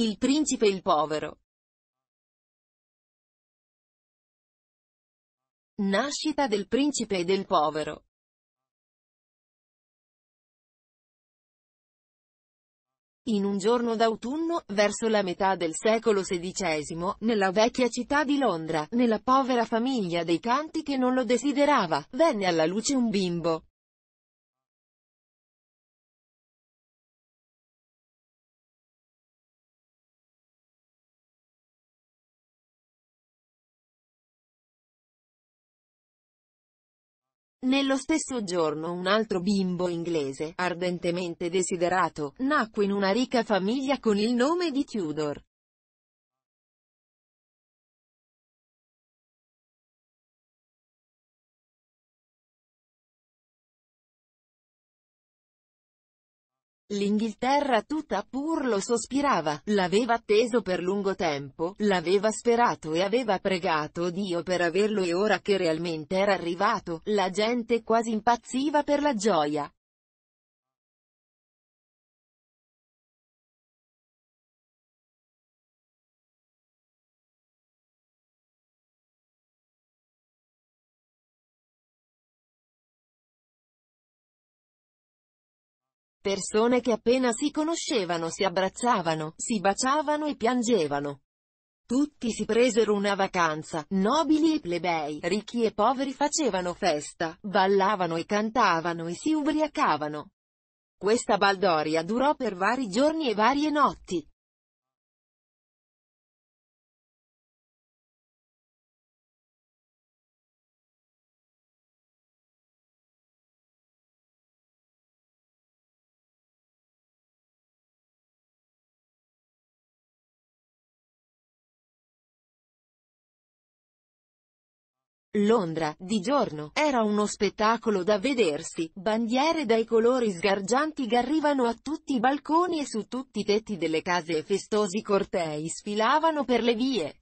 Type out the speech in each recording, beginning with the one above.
Il principe il povero. Nascita del principe e del povero. In un giorno d'autunno, verso la metà del secolo XVI, nella vecchia città di Londra, nella povera famiglia dei Canti che non lo desiderava, venne alla luce un bimbo. Nello stesso giorno un altro bimbo inglese, ardentemente desiderato, nacque in una ricca famiglia con il nome di Tudor. L'Inghilterra tutta pur lo sospirava, l'aveva atteso per lungo tempo, l'aveva sperato e aveva pregato Dio per averlo e ora che realmente era arrivato, la gente quasi impazziva per la gioia. persone che appena si conoscevano si abbracciavano, si baciavano e piangevano. Tutti si presero una vacanza, nobili e plebei, ricchi e poveri facevano festa, ballavano e cantavano e si ubriacavano. Questa baldoria durò per vari giorni e varie notti. Londra, di giorno, era uno spettacolo da vedersi, bandiere dai colori sgargianti garrivano a tutti i balconi e su tutti i tetti delle case e festosi cortei sfilavano per le vie.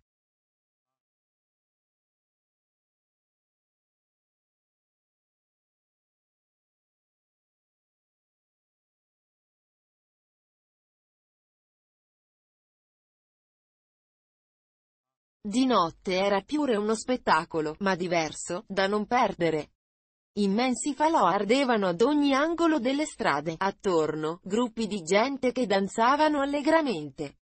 Di notte era pure uno spettacolo, ma diverso, da non perdere. Immensi falò ardevano ad ogni angolo delle strade, attorno, gruppi di gente che danzavano allegramente.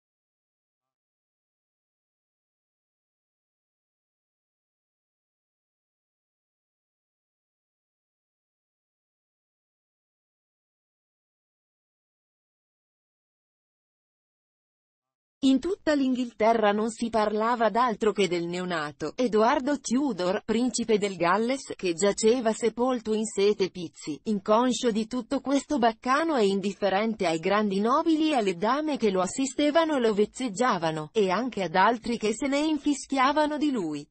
In tutta l'Inghilterra non si parlava d'altro che del neonato, Edoardo Tudor, principe del Galles, che giaceva sepolto in sete pizzi, inconscio di tutto questo baccano e indifferente ai grandi nobili e alle dame che lo assistevano e lo vezzeggiavano, e anche ad altri che se ne infischiavano di lui.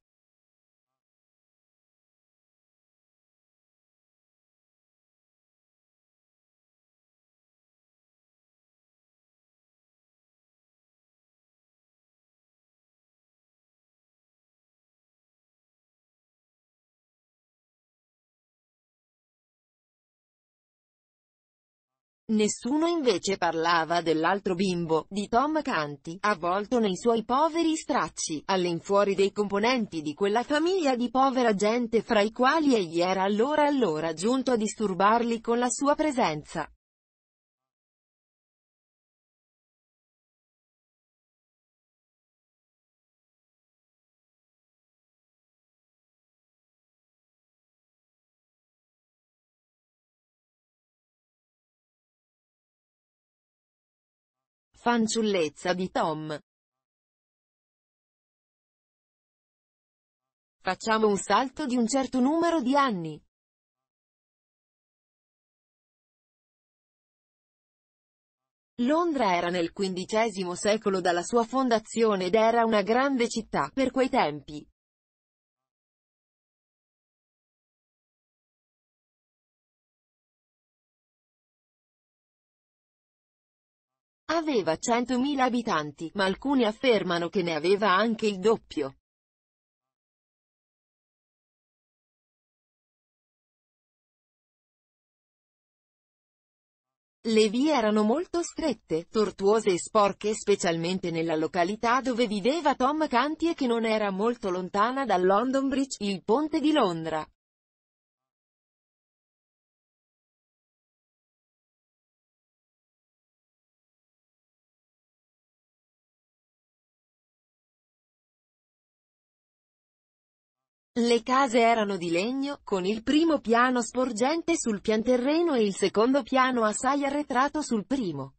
Nessuno invece parlava dell'altro bimbo, di Tom Canti, avvolto nei suoi poveri stracci, all'infuori dei componenti di quella famiglia di povera gente fra i quali egli era allora allora giunto a disturbarli con la sua presenza. Fanciullezza di Tom. Facciamo un salto di un certo numero di anni. Londra era nel XV secolo dalla sua fondazione ed era una grande città per quei tempi. Aveva 100.000 abitanti, ma alcuni affermano che ne aveva anche il doppio. Le vie erano molto strette, tortuose e sporche specialmente nella località dove viveva Tom Canty e che non era molto lontana da London Bridge, il ponte di Londra. Le case erano di legno, con il primo piano sporgente sul pianterreno e il secondo piano assai arretrato sul primo.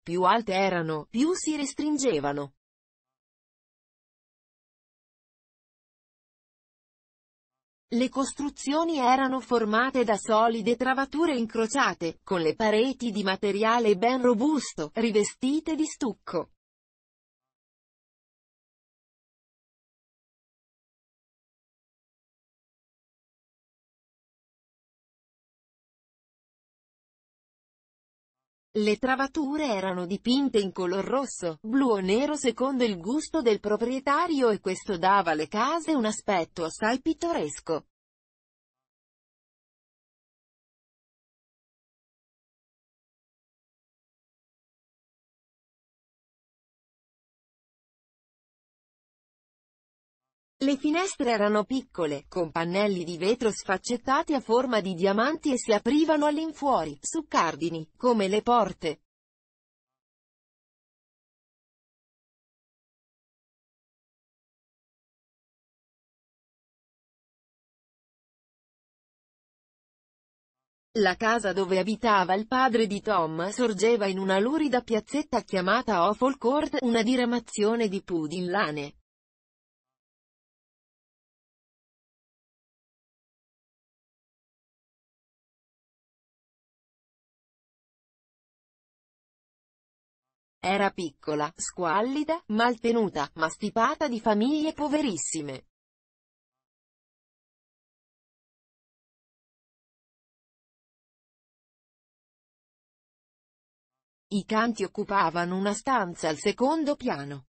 Più alte erano, più si restringevano. Le costruzioni erano formate da solide travature incrociate, con le pareti di materiale ben robusto, rivestite di stucco. Le travature erano dipinte in color rosso, blu o nero secondo il gusto del proprietario e questo dava alle case un aspetto assai pittoresco. Le finestre erano piccole, con pannelli di vetro sfaccettati a forma di diamanti e si aprivano all'infuori, su cardini, come le porte. La casa dove abitava il padre di Tom sorgeva in una lurida piazzetta chiamata Offal Court, una diramazione di pudin lane, Era piccola, squallida, maltenuta, ma stipata di famiglie poverissime. I canti occupavano una stanza al secondo piano.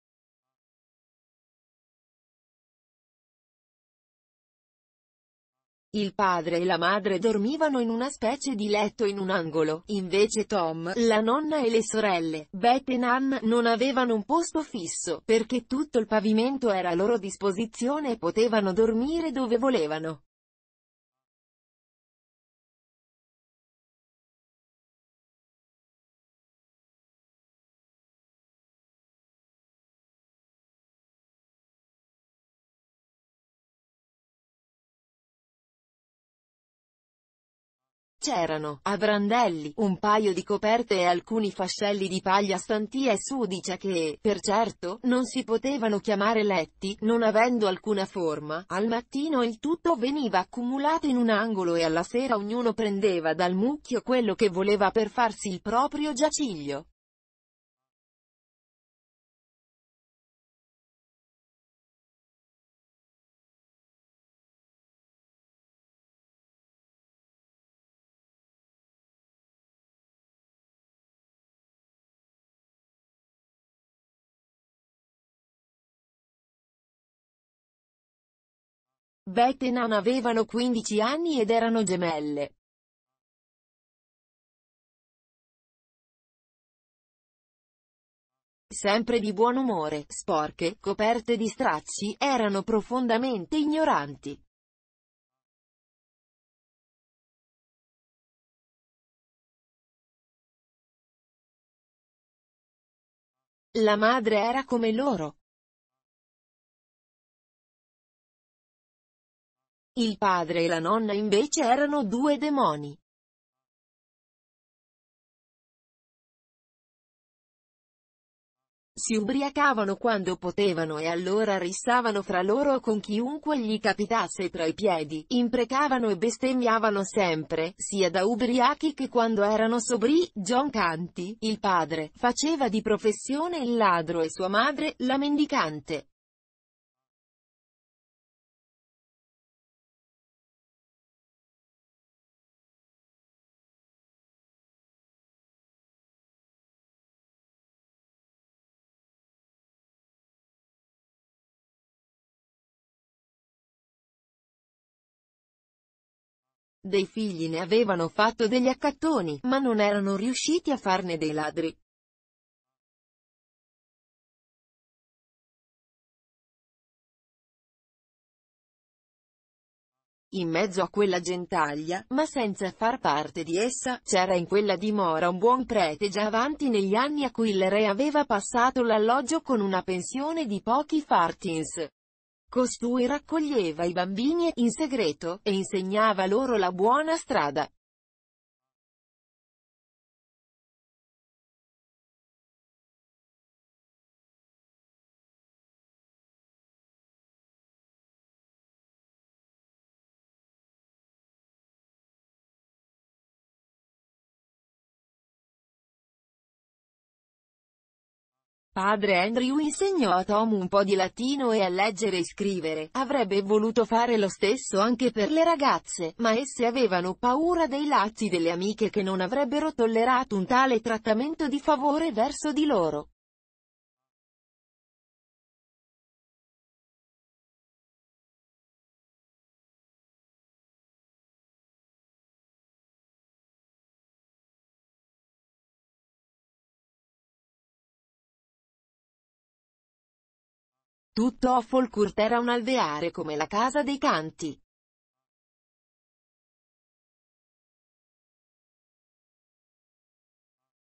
Il padre e la madre dormivano in una specie di letto in un angolo, invece Tom, la nonna e le sorelle, Beth e Nan, non avevano un posto fisso, perché tutto il pavimento era a loro disposizione e potevano dormire dove volevano. C'erano, a brandelli, un paio di coperte e alcuni fascelli di paglia stantia e sudicia cioè che, per certo, non si potevano chiamare letti, non avendo alcuna forma. Al mattino il tutto veniva accumulato in un angolo e alla sera ognuno prendeva dal mucchio quello che voleva per farsi il proprio giaciglio. Beth e Nan avevano 15 anni ed erano gemelle. Sempre di buon umore, sporche, coperte di stracci, erano profondamente ignoranti. La madre era come loro, Il padre e la nonna invece erano due demoni. Si ubriacavano quando potevano e allora rissavano fra loro con chiunque gli capitasse tra i piedi, imprecavano e bestemmiavano sempre, sia da ubriachi che quando erano sobri. John Canti, il padre, faceva di professione il ladro e sua madre, la mendicante. Dei figli ne avevano fatto degli accattoni, ma non erano riusciti a farne dei ladri. In mezzo a quella gentaglia, ma senza far parte di essa, c'era in quella dimora un buon prete già avanti negli anni a cui il re aveva passato l'alloggio con una pensione di pochi fartins. Costui raccoglieva i bambini in segreto, e insegnava loro la buona strada. Padre Andrew insegnò a Tom un po' di latino e a leggere e scrivere, avrebbe voluto fare lo stesso anche per le ragazze, ma esse avevano paura dei lazzi delle amiche che non avrebbero tollerato un tale trattamento di favore verso di loro. Tutto Offolcourt era un alveare come la casa dei canti.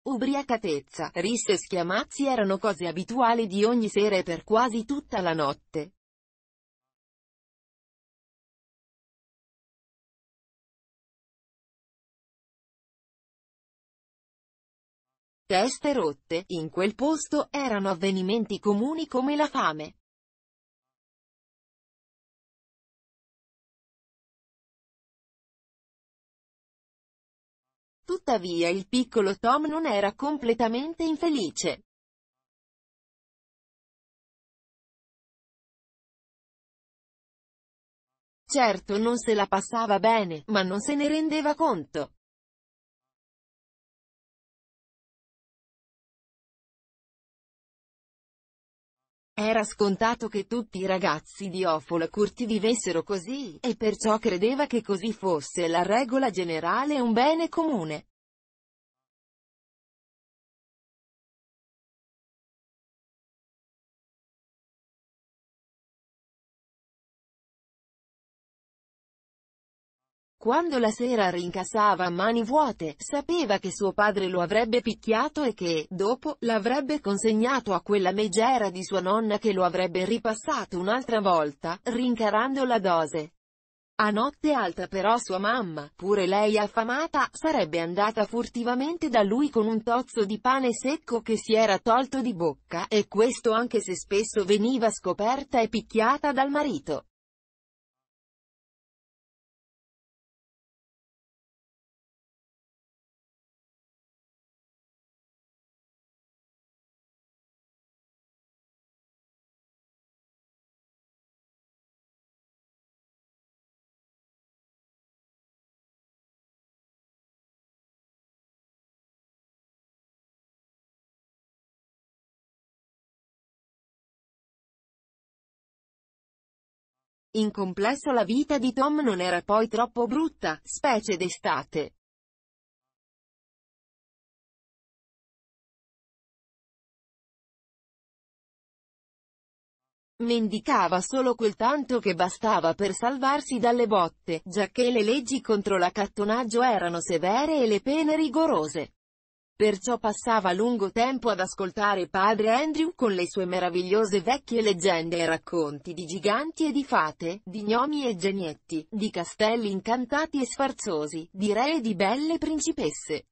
Ubriacatezza, risse e schiamazzi erano cose abituali di ogni sera e per quasi tutta la notte. Teste rotte, in quel posto, erano avvenimenti comuni come la fame. Tuttavia il piccolo Tom non era completamente infelice. Certo non se la passava bene, ma non se ne rendeva conto. Era scontato che tutti i ragazzi di Offola Curti vivessero così, e perciò credeva che così fosse la regola generale e un bene comune. Quando la sera rincassava a mani vuote, sapeva che suo padre lo avrebbe picchiato e che, dopo, l'avrebbe consegnato a quella megera di sua nonna che lo avrebbe ripassato un'altra volta, rincarando la dose. A notte alta però sua mamma, pure lei affamata, sarebbe andata furtivamente da lui con un tozzo di pane secco che si era tolto di bocca, e questo anche se spesso veniva scoperta e picchiata dal marito. In complesso la vita di Tom non era poi troppo brutta, specie d'estate. Mendicava solo quel tanto che bastava per salvarsi dalle botte, giacché le leggi contro l'accattonaggio erano severe e le pene rigorose. Perciò passava lungo tempo ad ascoltare padre Andrew con le sue meravigliose vecchie leggende e racconti di giganti e di fate, di gnomi e genietti, di castelli incantati e sfarzosi, di re e di belle principesse.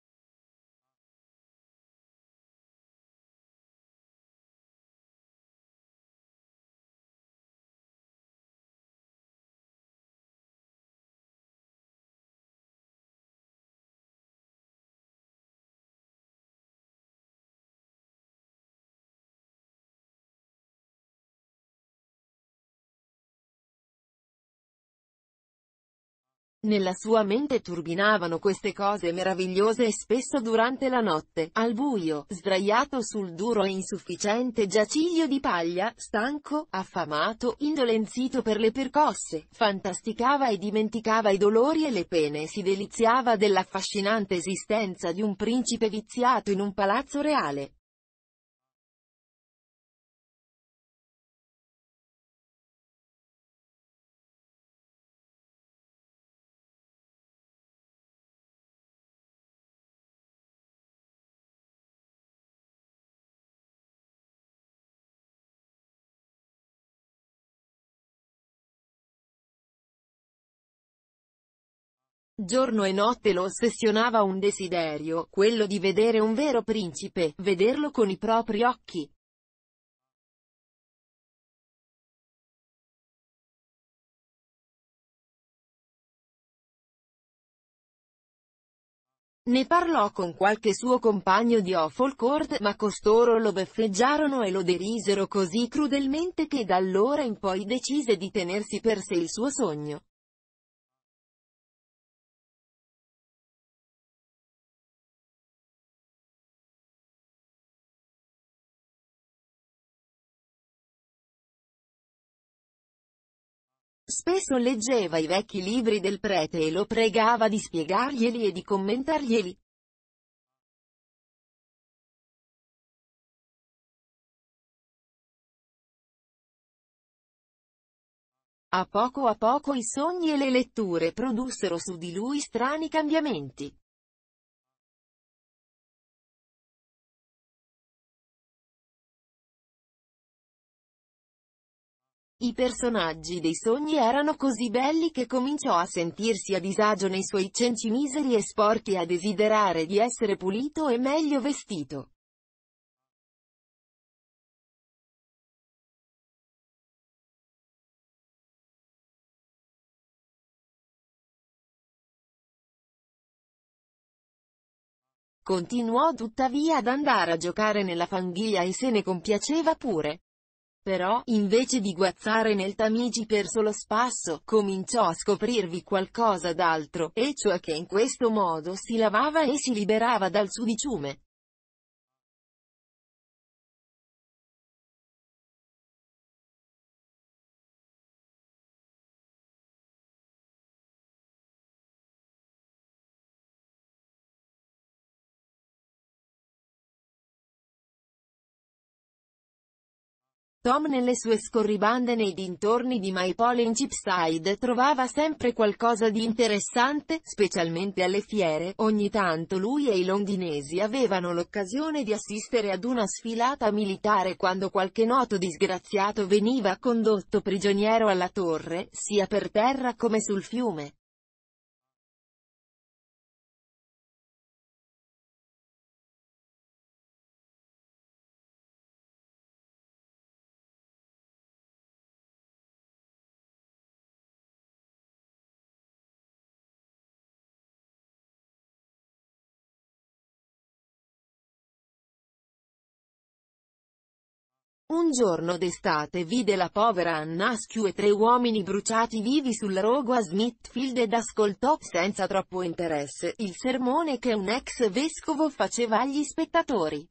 Nella sua mente turbinavano queste cose meravigliose e spesso durante la notte, al buio, sdraiato sul duro e insufficiente giaciglio di paglia, stanco, affamato, indolenzito per le percosse, fantasticava e dimenticava i dolori e le pene e si deliziava dell'affascinante esistenza di un principe viziato in un palazzo reale. Giorno e notte lo ossessionava un desiderio, quello di vedere un vero principe, vederlo con i propri occhi. Ne parlò con qualche suo compagno di Ofolcord, ma costoro lo beffeggiarono e lo derisero così crudelmente che da allora in poi decise di tenersi per sé il suo sogno. Spesso leggeva i vecchi libri del prete e lo pregava di spiegarglieli e di commentarglieli. A poco a poco i sogni e le letture produssero su di lui strani cambiamenti. I personaggi dei sogni erano così belli che cominciò a sentirsi a disagio nei suoi cenci miseri e sporchi e a desiderare di essere pulito e meglio vestito. Continuò tuttavia ad andare a giocare nella fanghia e se ne compiaceva pure. Però, invece di guazzare nel Tamigi per solo spasso, cominciò a scoprirvi qualcosa d'altro, e cioè che in questo modo si lavava e si liberava dal sudiciume. Tom nelle sue scorribande nei dintorni di Maipole in Chipside trovava sempre qualcosa di interessante, specialmente alle fiere, ogni tanto lui e i londinesi avevano l'occasione di assistere ad una sfilata militare quando qualche noto disgraziato veniva condotto prigioniero alla torre, sia per terra come sul fiume. Un giorno d'estate vide la povera Annascu e tre uomini bruciati vivi sul rogo a Smithfield ed ascoltò, senza troppo interesse, il sermone che un ex vescovo faceva agli spettatori.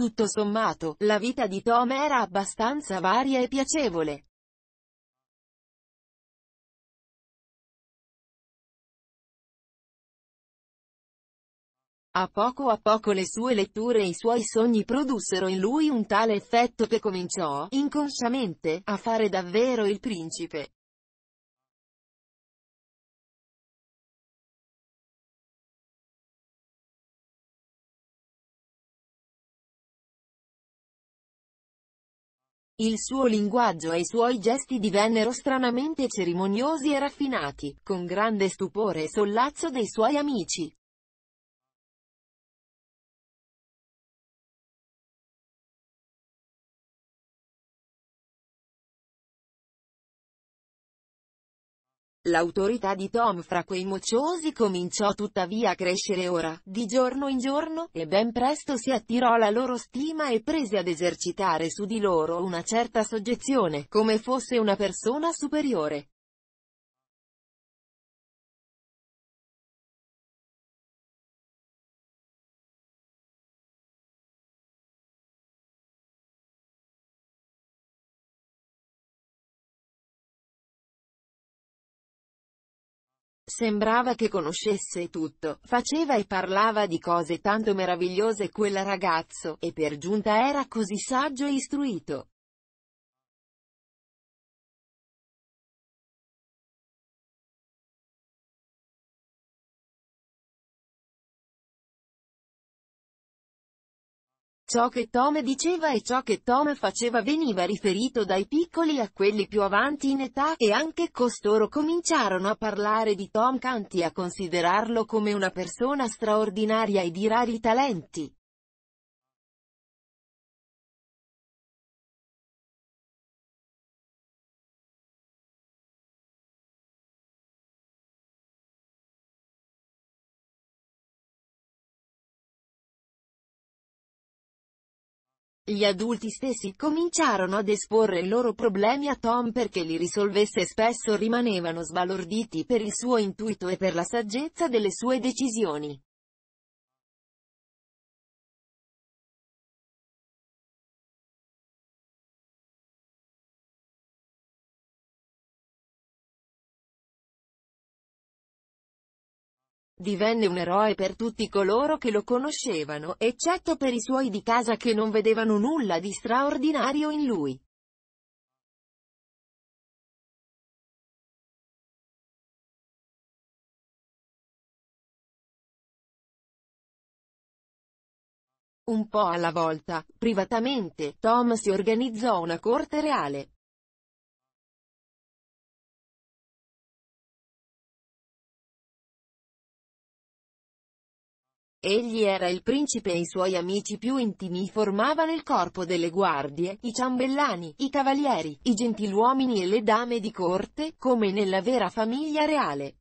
Tutto sommato, la vita di Tom era abbastanza varia e piacevole. A poco a poco le sue letture e i suoi sogni produssero in lui un tale effetto che cominciò, inconsciamente, a fare davvero il principe. Il suo linguaggio e i suoi gesti divennero stranamente cerimoniosi e raffinati, con grande stupore e sollazzo dei suoi amici. L'autorità di Tom fra quei mocciosi cominciò tuttavia a crescere ora, di giorno in giorno, e ben presto si attirò la loro stima e prese ad esercitare su di loro una certa soggezione, come fosse una persona superiore. Sembrava che conoscesse tutto, faceva e parlava di cose tanto meravigliose quel ragazzo, e per giunta era così saggio e istruito. Ciò che Tom diceva e ciò che Tom faceva veniva riferito dai piccoli a quelli più avanti in età, e anche costoro cominciarono a parlare di Tom Canti e a considerarlo come una persona straordinaria e di rari talenti. Gli adulti stessi cominciarono ad esporre i loro problemi a Tom perché li risolvesse e spesso rimanevano sbalorditi per il suo intuito e per la saggezza delle sue decisioni. Divenne un eroe per tutti coloro che lo conoscevano, eccetto per i suoi di casa che non vedevano nulla di straordinario in lui. Un po' alla volta, privatamente, Tom si organizzò una corte reale. Egli era il principe e i suoi amici più intimi formavano il corpo delle guardie, i ciambellani, i cavalieri, i gentiluomini e le dame di corte, come nella vera famiglia reale.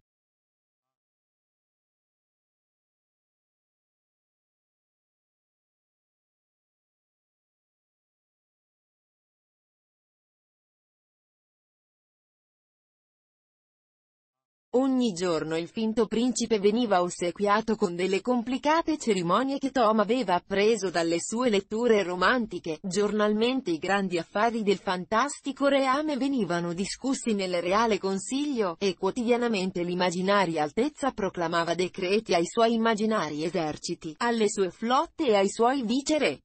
Ogni giorno il finto principe veniva ossequiato con delle complicate cerimonie che Tom aveva appreso dalle sue letture romantiche. Giornalmente i grandi affari del fantastico reame venivano discussi nel Reale Consiglio, e quotidianamente l'immaginaria altezza proclamava decreti ai suoi immaginari eserciti, alle sue flotte e ai suoi viceré.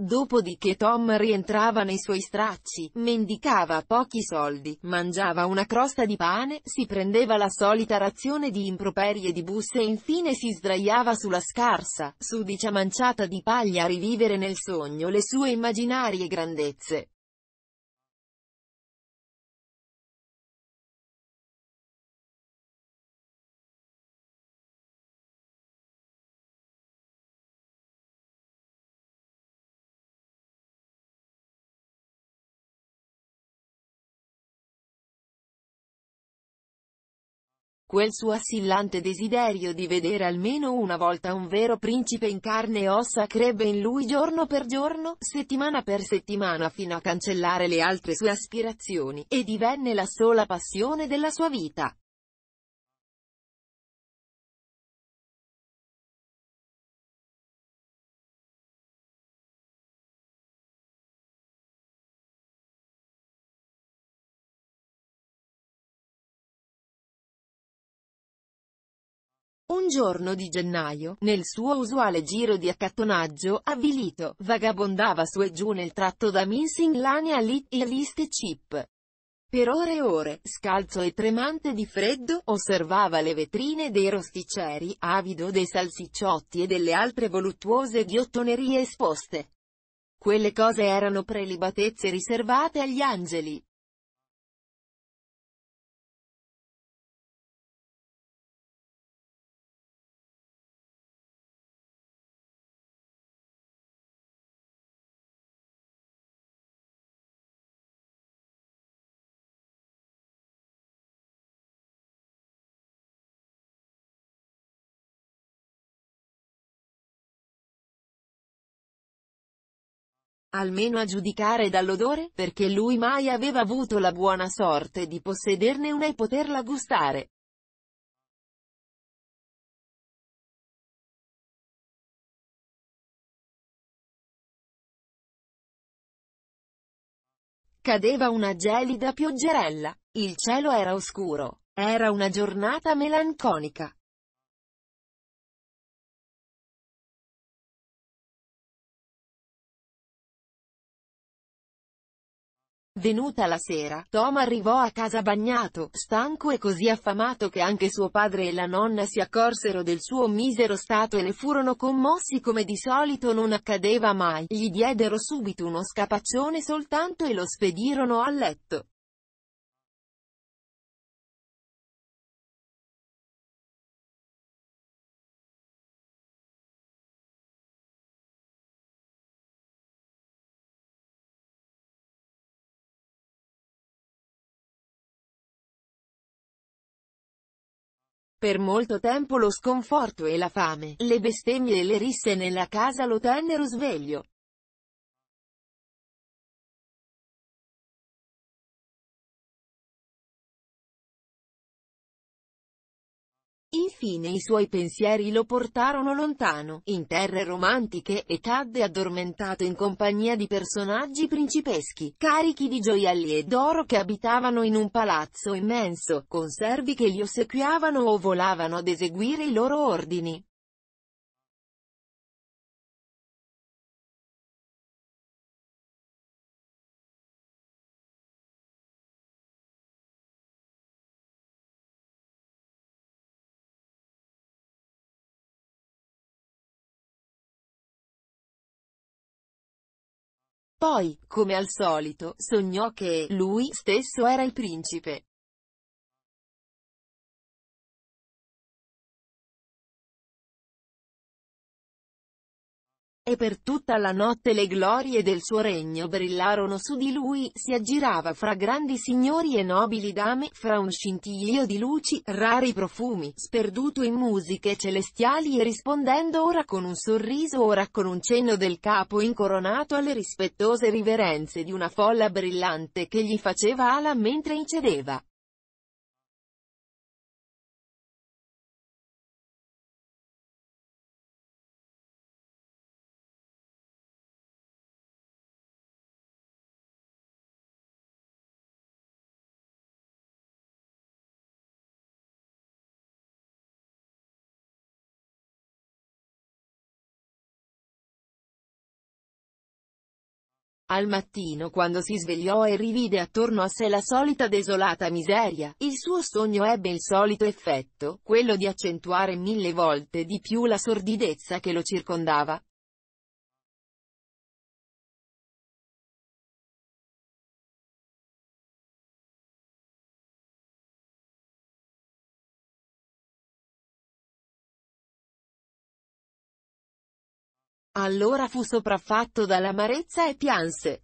Dopodiché Tom rientrava nei suoi stracci, mendicava pochi soldi, mangiava una crosta di pane, si prendeva la solita razione di improperi e di busse e infine si sdraiava sulla scarsa, sudicia manciata di paglia a rivivere nel sogno le sue immaginarie grandezze. quel suo assillante desiderio di vedere almeno una volta un vero principe in carne e ossa crebbe in lui giorno per giorno, settimana per settimana fino a cancellare le altre sue aspirazioni, e divenne la sola passione della sua vita. Un giorno di gennaio, nel suo usuale giro di accattonaggio avvilito, vagabondava su e giù nel tratto da Mincing Lane a Lit e List Chip. Per ore e ore, scalzo e tremante di freddo, osservava le vetrine dei rosticeri, avido dei salsicciotti e delle altre voluttuose ghiottonerie esposte. Quelle cose erano prelibatezze riservate agli angeli. almeno a giudicare dall'odore, perché lui mai aveva avuto la buona sorte di possederne una e poterla gustare. Cadeva una gelida pioggerella, il cielo era oscuro, era una giornata melanconica. Venuta la sera, Tom arrivò a casa bagnato, stanco e così affamato che anche suo padre e la nonna si accorsero del suo misero stato e ne furono commossi come di solito non accadeva mai, gli diedero subito uno scapaccione soltanto e lo spedirono a letto. Per molto tempo lo sconforto e la fame, le bestemmie e le risse nella casa lo tennero sveglio. Infine i suoi pensieri lo portarono lontano, in terre romantiche, e cadde addormentato in compagnia di personaggi principeschi, carichi di gioielli e d'oro che abitavano in un palazzo immenso, con servi che li ossequiavano o volavano ad eseguire i loro ordini. Poi, come al solito, sognò che, lui stesso era il principe. e per tutta la notte le glorie del suo regno brillarono su di lui, si aggirava fra grandi signori e nobili dame, fra un scintillio di luci, rari profumi, sperduto in musiche celestiali e rispondendo ora con un sorriso ora con un cenno del capo incoronato alle rispettose riverenze di una folla brillante che gli faceva ala mentre incedeva. Al mattino quando si svegliò e rivide attorno a sé la solita desolata miseria, il suo sogno ebbe il solito effetto, quello di accentuare mille volte di più la sordidezza che lo circondava. Allora fu sopraffatto dall'amarezza e pianse.